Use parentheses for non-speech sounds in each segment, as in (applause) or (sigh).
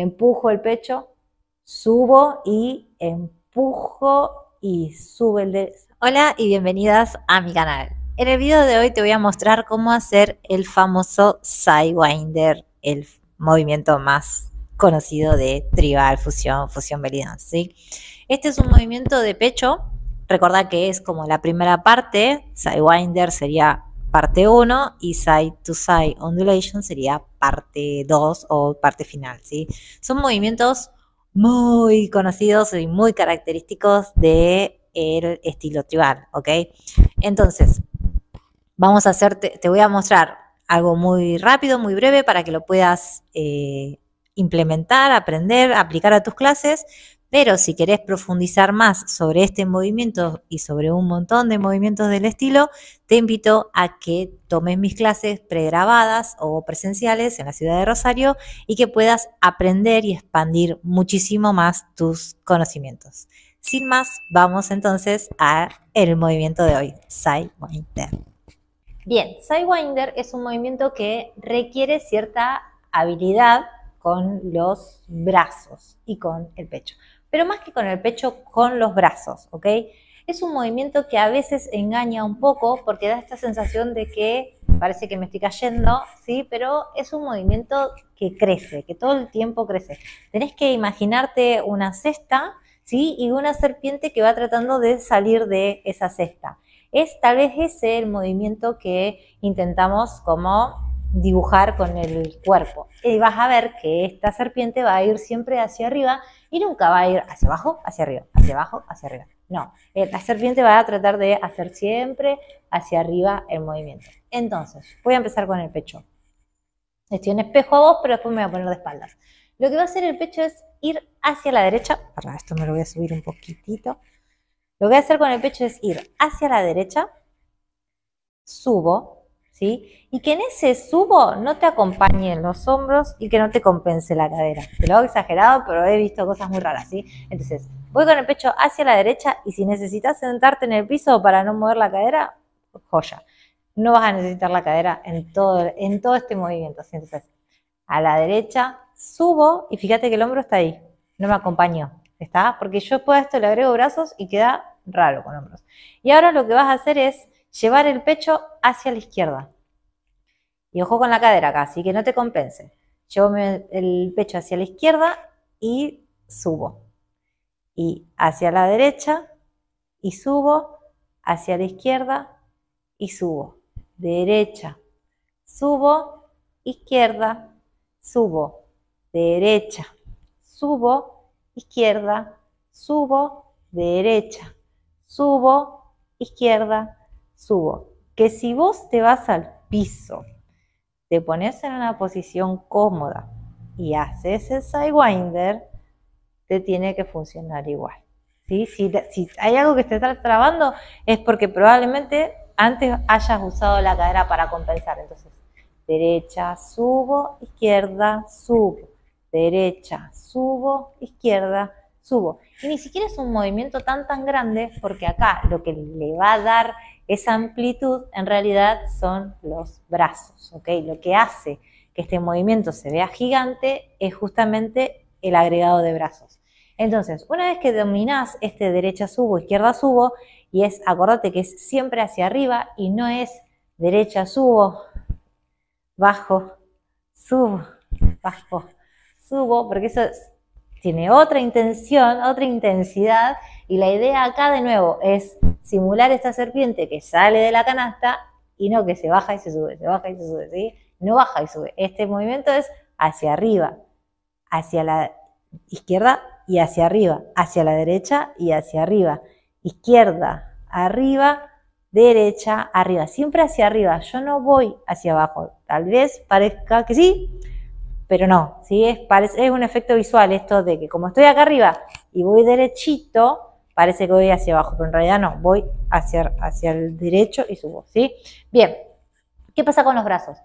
empujo el pecho, subo y empujo y sube el dedo. Hola y bienvenidas a mi canal. En el video de hoy te voy a mostrar cómo hacer el famoso Sidewinder, el movimiento más conocido de tribal, fusión, fusión belly Este es un movimiento de pecho. Recordad que es como la primera parte, Sidewinder sería parte 1 y side to side ondulation sería parte 2 o parte final, ¿sí? Son movimientos muy conocidos y muy característicos del estilo tribal, okay Entonces, vamos a hacer, te, voy a mostrar algo muy rápido, muy breve, para que lo puedas eh, implementar, aprender, aplicar a tus clases, pero si querés profundizar más sobre este movimiento y sobre un montón de movimientos del estilo, te invito a que tomes mis clases pregrabadas o presenciales en la ciudad de Rosario y que puedas aprender y expandir muchísimo más tus conocimientos. Sin más, vamos entonces a el movimiento de hoy, Sidewinder. Bien, Sidewinder es un movimiento que requiere cierta habilidad con los brazos y con el pecho pero más que con el pecho, con los brazos, ¿ok? Es un movimiento que a veces engaña un poco porque da esta sensación de que parece que me estoy cayendo, ¿sí? Pero es un movimiento que crece, que todo el tiempo crece. Tenés que imaginarte una cesta, ¿sí? Y una serpiente que va tratando de salir de esa cesta. Es tal vez ese el movimiento que intentamos como dibujar con el cuerpo. Y vas a ver que esta serpiente va a ir siempre hacia arriba y nunca va a ir hacia abajo, hacia arriba, hacia abajo, hacia arriba. No, eh, la serpiente va a tratar de hacer siempre hacia arriba el movimiento. Entonces, voy a empezar con el pecho. Estoy en espejo a vos, pero después me voy a poner de espaldas. Lo que va a hacer el pecho es ir hacia la derecha. Para esto me lo voy a subir un poquitito. Lo que voy a hacer con el pecho es ir hacia la derecha, subo, y que en ese subo no te acompañen los hombros y que no te compense la cadera. Te lo hago exagerado, pero he visto cosas muy raras, ¿sí? Entonces, voy con el pecho hacia la derecha y si necesitas sentarte en el piso para no mover la cadera, joya. No vas a necesitar la cadera en todo, en todo este movimiento. Entonces, a la derecha, subo y fíjate que el hombro está ahí, no me acompañó, ¿está? Porque yo puedo de esto le agrego brazos y queda raro con hombros. Y ahora lo que vas a hacer es llevar el pecho hacia la izquierda. Y ojo con la cadera acá, así que no te compense. Llevo el pecho hacia la izquierda y subo. Y hacia la derecha y subo. Hacia la izquierda y subo. Derecha, subo, izquierda, subo, derecha, subo, izquierda, subo, derecha, subo, izquierda, subo. Que si vos te vas al piso, te pones en una posición cómoda y haces el sidewinder, te tiene que funcionar igual. Si, si, hay algo que te está trabando es porque probablemente antes hayas usado la cadera para compensar. Entonces, derecha, subo, izquierda, subo, derecha, subo, izquierda, subo. Y ni siquiera es un movimiento tan tan grande porque acá lo que le va a dar esa amplitud en realidad son los brazos, ¿ok? Lo que hace que este movimiento se vea gigante es justamente el agregado de brazos. Entonces, una vez que dominás este derecha subo, izquierda subo, y es, acordate que es siempre hacia arriba y no es derecha subo, bajo, subo, bajo, subo, porque eso es tiene otra intención, otra intensidad, y la idea acá de nuevo es simular esta serpiente que sale de la canasta y no que se baja y se sube, se baja y se sube, No baja y sube. Este movimiento es hacia arriba, hacia la izquierda y hacia arriba, hacia la derecha y hacia arriba, izquierda, arriba, derecha, arriba, siempre hacia arriba. Yo no voy hacia abajo. Tal vez parezca que sí, pero no, ¿sí? es, es un efecto visual esto de que como estoy acá arriba y voy derechito, parece que voy hacia abajo, pero en realidad no, voy hacia, hacia el derecho y subo, ¿sí? Bien, ¿qué pasa con los brazos?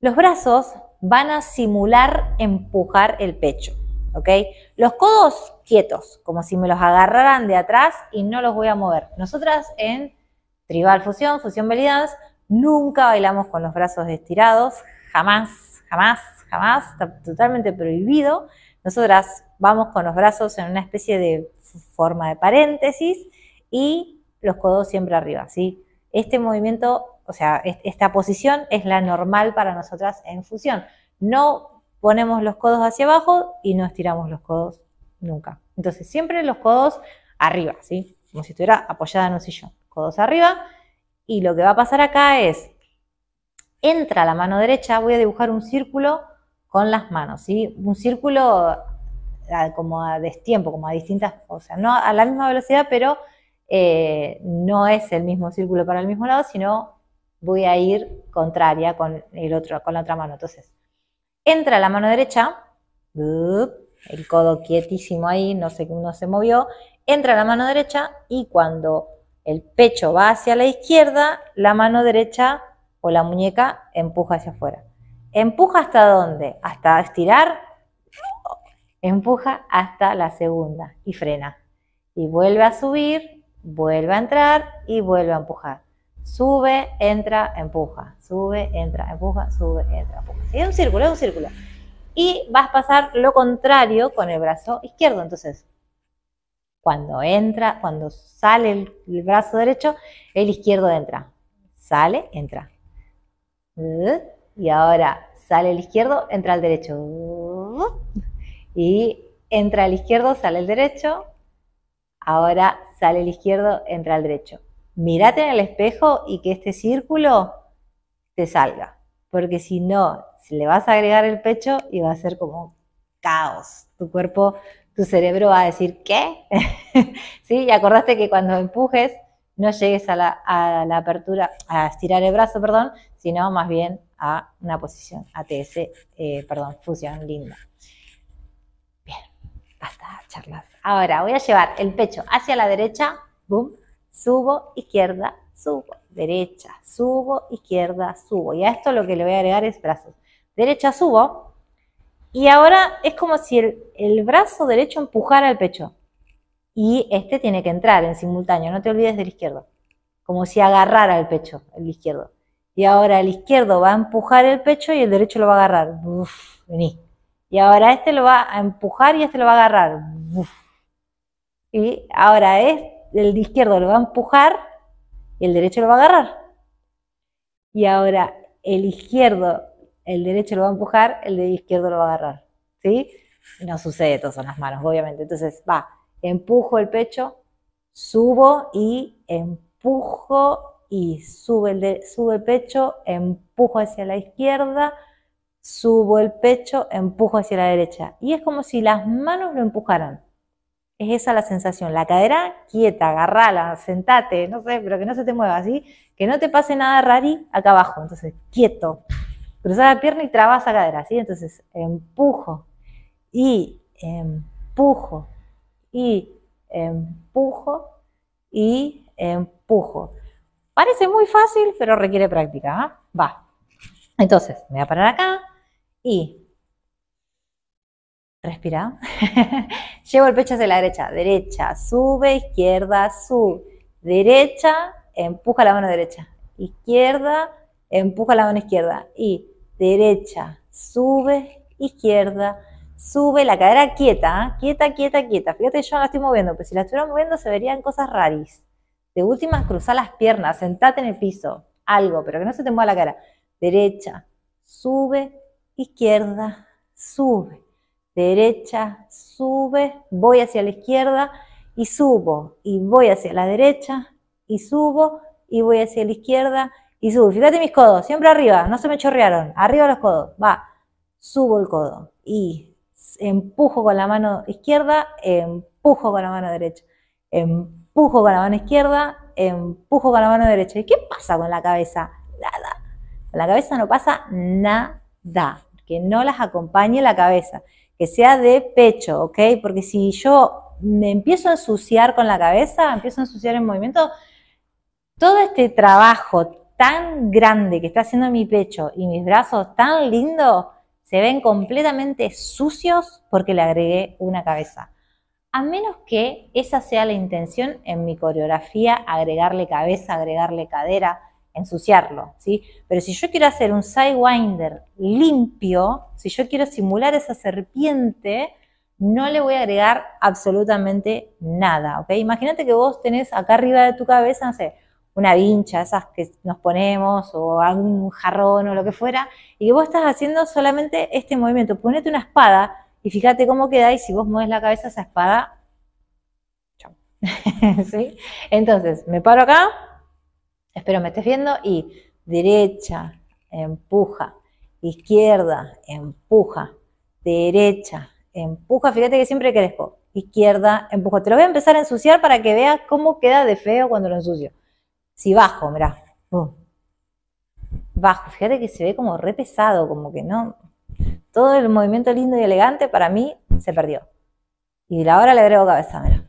Los brazos van a simular empujar el pecho, ¿ok? Los codos quietos, como si me los agarraran de atrás y no los voy a mover. Nosotras en tribal fusión, fusión belly nunca bailamos con los brazos estirados, jamás, jamás, jamás, está totalmente prohibido. Nosotras vamos con los brazos en una especie de forma de paréntesis y los codos siempre arriba, ¿sí? Este movimiento, o sea, esta posición es la normal para nosotras en fusión. No ponemos los codos hacia abajo y no estiramos los codos nunca. Entonces, siempre los codos arriba, ¿sí? Como si estuviera apoyada en un sillón. Codos arriba. Y lo que va a pasar acá es, entra la mano derecha, voy a dibujar un círculo con las manos, ¿sí? Un círculo ah, como a destiempo, como a distintas, o sea, no a la misma velocidad, pero eh, no es el mismo círculo para el mismo lado, sino voy a ir contraria con, el otro, con la otra mano. Entonces, entra la mano derecha, el codo quietísimo ahí, no no se movió, entra la mano derecha y cuando el pecho va hacia la izquierda, la mano derecha o la muñeca empuja hacia afuera. Empuja hasta dónde? Hasta estirar. Empuja hasta la segunda y frena. Y vuelve a subir, vuelve a entrar y vuelve a empujar. Sube, entra, empuja. Sube, entra, empuja, sube, entra, empuja. Es un círculo, es un círculo. Y vas a pasar lo contrario con el brazo izquierdo. Entonces, cuando entra, cuando sale el, el brazo derecho, el izquierdo entra. Sale, entra. Y ahora sale el izquierdo, entra el derecho. Y entra el izquierdo, sale el derecho. Ahora sale el izquierdo, entra el derecho. Mírate en el espejo y que este círculo te salga. Porque si no, le vas a agregar el pecho y va a ser como caos. Tu cuerpo, tu cerebro va a decir, ¿qué? (laughs) ¿Sí? Y acordaste que cuando empujes no llegues a la, a la apertura, a estirar el brazo, perdón, sino más bien a una posición ATS, eh, perdón, fusión linda. Bien, basta charlas. Ahora voy a llevar el pecho hacia la derecha, boom, subo, izquierda, subo, derecha, subo, izquierda, subo. Y a esto lo que le voy a agregar es brazos. Derecha, subo. Y ahora es como si el, el brazo derecho empujara el pecho. Y este tiene que entrar en simultáneo, no te olvides del izquierdo. Como si agarrara el pecho, el izquierdo. Y ahora el izquierdo va a empujar el pecho y el derecho lo va a agarrar. vení. Y ahora este lo va a empujar y este lo va a agarrar. Y ahora es, el izquierdo lo va a empujar y el derecho lo va a agarrar. Y ahora el izquierdo, el derecho lo va a empujar, el de izquierdo lo va a agarrar. ¿Sí? No sucede todo son las manos, obviamente. Entonces, va, empujo el pecho, subo y empujo y sube el, sube pecho, empujo hacia la izquierda, subo el pecho, empujo hacia la derecha. Y es como si las manos lo empujaran. Es esa la sensación. La cadera quieta, agarrala, sentate, no sé, pero que no se te mueva así, que no te pase nada rari acá abajo. Entonces, quieto. Cruza la pierna y trabas la cadera, ¿sí? Entonces, empujo y empujo y empujo y empujo. Parece muy fácil, pero requiere práctica. ¿ah? Va. Entonces, me voy a parar acá y respira. (laughs) Llevo el pecho hacia la derecha. Derecha, sube, izquierda, sube. Derecha, empuja la mano derecha. Izquierda, empuja la mano izquierda. Y derecha, sube, izquierda, sube. La cadera quieta, ¿ah? quieta, quieta, quieta. Fíjate, yo la estoy moviendo, pero si la estuviera moviendo se verían cosas rarísimas. De última cruzar las piernas, sentate en el piso, algo, pero que no se te mueva la cara. Derecha, sube, izquierda, sube. Derecha, sube, voy hacia la izquierda y subo. Y voy hacia la derecha y subo y voy hacia la izquierda y subo. Fíjate mis codos, siempre arriba, no se me chorrearon. Arriba los codos, va. Subo el codo y empujo con la mano izquierda, empujo con la mano derecha. Empujo empujo con la mano izquierda, empujo con la mano derecha. ¿Y qué pasa con la cabeza? Nada. Con la cabeza no pasa nada. Que no las acompañe la cabeza. Que sea de pecho, ¿ok? Porque si yo me empiezo a ensuciar con la cabeza, empiezo a ensuciar el movimiento, todo este trabajo tan grande que está haciendo mi pecho y mis brazos tan lindos, se ven completamente sucios porque le agregué una cabeza a menos que esa sea la intención en mi coreografía, agregarle cabeza, agregarle cadera, ensuciarlo, ¿sí? Pero si yo quiero hacer un sidewinder limpio, si yo quiero simular esa serpiente, no le voy a agregar absolutamente nada, ¿ok? Imagínate que vos tenés acá arriba de tu cabeza, no sé, una vincha, esas que nos ponemos, o algún jarrón o lo que fuera, y que vos estás haciendo solamente este movimiento. Ponete una espada y fíjate cómo queda y si vos mueves la cabeza se espada, (laughs) Entonces, me paro acá, espero me estés viendo y derecha, empuja, izquierda, empuja, derecha, empuja. Fíjate que siempre crezco. Izquierda, empuja. Te lo voy a empezar a ensuciar para que veas cómo queda de feo cuando lo ensucio. Si bajo, mirá. Uh. Bajo. Fíjate que se ve como re pesado, como que no. Todo el movimiento lindo y elegante para mí se perdió. Y ahora le agrego cabeza, mira.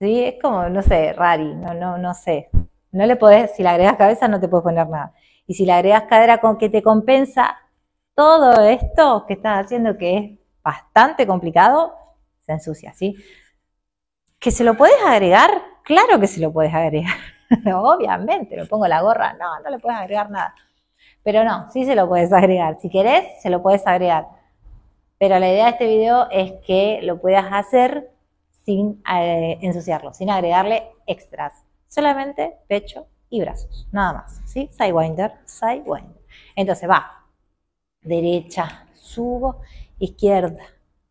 Sí, es como, no sé, rari, no, no, no sé. No le podés, si le agregas cabeza no te puedes poner nada. Y si le agregas cadera con que te compensa todo esto que estás haciendo, que es bastante complicado, se ensucia, ¿sí? ¿Que se lo puedes agregar? Claro que se lo puedes agregar. (laughs) Obviamente, lo pongo la gorra. No, no le puedes agregar nada. Pero no, sí se lo puedes agregar. Si querés, se lo puedes agregar. Pero la idea de este video es que lo puedas hacer sin eh, ensuciarlo, sin agregarle extras. Solamente pecho y brazos, nada más. ¿sí? Sidewinder, sidewinder. Entonces va, derecha, subo, izquierda,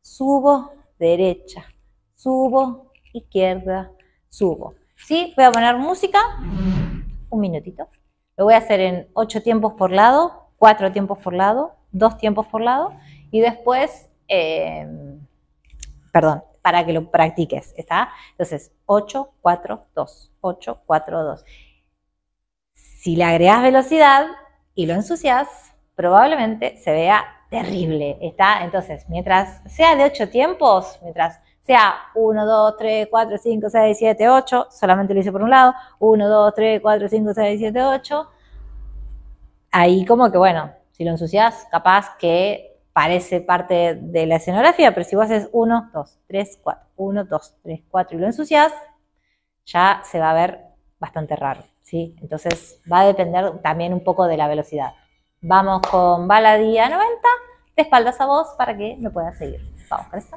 subo, derecha, subo, izquierda, subo. ¿Sí? Voy a poner música, un minutito. Lo voy a hacer en 8 tiempos por lado, 4 tiempos por lado, 2 tiempos por lado y después, em, perdón, para que lo practiques, ¿está? Entonces, 8, 4, 2, 8, 4, 2. Si le agregas velocidad y lo ensucias, probablemente se vea terrible, ¿está? Entonces, mientras sea de 8 tiempos, mientras sea 1, 2, 3, 4, 5, 6, 7, 8, solamente lo hice por un lado, 1, 2, 3, 4, 5, 6, 7, 8. Ahí como que bueno, si lo ensuciás capaz que parece parte de la escenografía, pero si vos haces 1, 2, 3, 4, 1, 2, 3, 4 y lo ensuciás, ya se va a ver bastante raro, ¿sí? Entonces va a depender también un poco de la velocidad. Vamos con baladía 90, te espaldas a vos para que me puedas seguir. Vamos, con esto.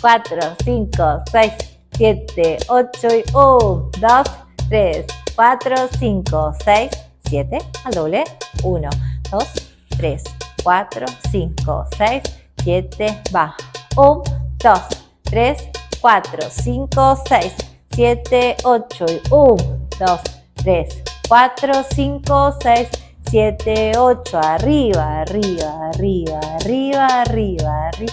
4, 5, 6, 7, 8 y 1, 2, 3, 4, 5, 6, 7, al doble, 1, 2, 3, 4, 5, 6, 7, baja, 1, 2, 3, 4, 5, 6, 7, 8 y 1, 2, 3, 4, 5, 6, 7, 8, arriba, arriba, arriba, arriba, arriba, arriba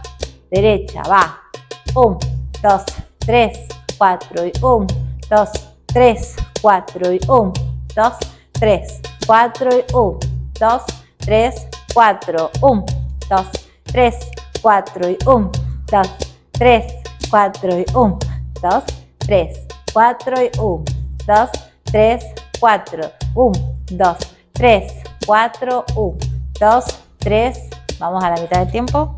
derecha, va. 1, 2, 3, 4 y 1, 2, 3, 4 y 1, 2, 3, 4 y 1, 2, 3, 4, 1, 2, 3, 4 y 1, 2, 3, 4 y 1, 2, 3, 4 y 1, 2, 3, 4, 1, 2, 3, 4, 1, 2, 3, vamos a la mitad del tiempo,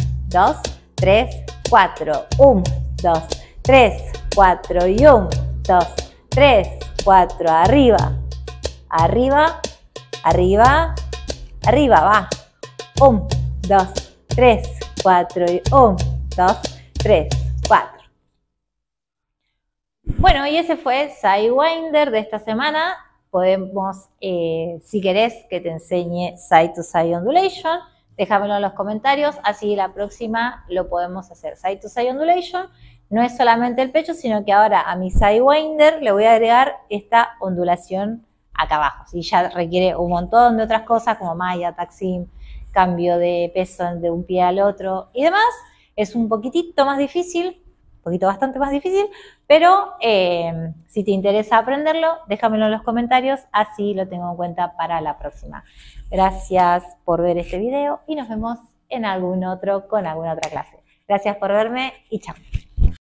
2, 3, 4. 1, 2, 3, 4 y 1, 2, 3, 4. Arriba, arriba, arriba, arriba, va. 1, 2, 3, 4 y 1, 2, 3, 4. Bueno, y ese fue Sidewinder de esta semana. Podemos, eh, si querés, que te enseñe Side to Side Ondulation. Déjamelo en los comentarios, así la próxima lo podemos hacer. Side to side ondulation no es solamente el pecho, sino que ahora a mi winder le voy a agregar esta ondulación acá abajo. Si ya requiere un montón de otras cosas como malla, taxim, cambio de peso de un pie al otro y demás. Es un poquitito más difícil, poquito bastante más difícil, pero eh, si te interesa aprenderlo, déjamelo en los comentarios, así lo tengo en cuenta para la próxima. Gracias por ver este video y nos vemos en algún otro con alguna otra clase. Gracias por verme y chao.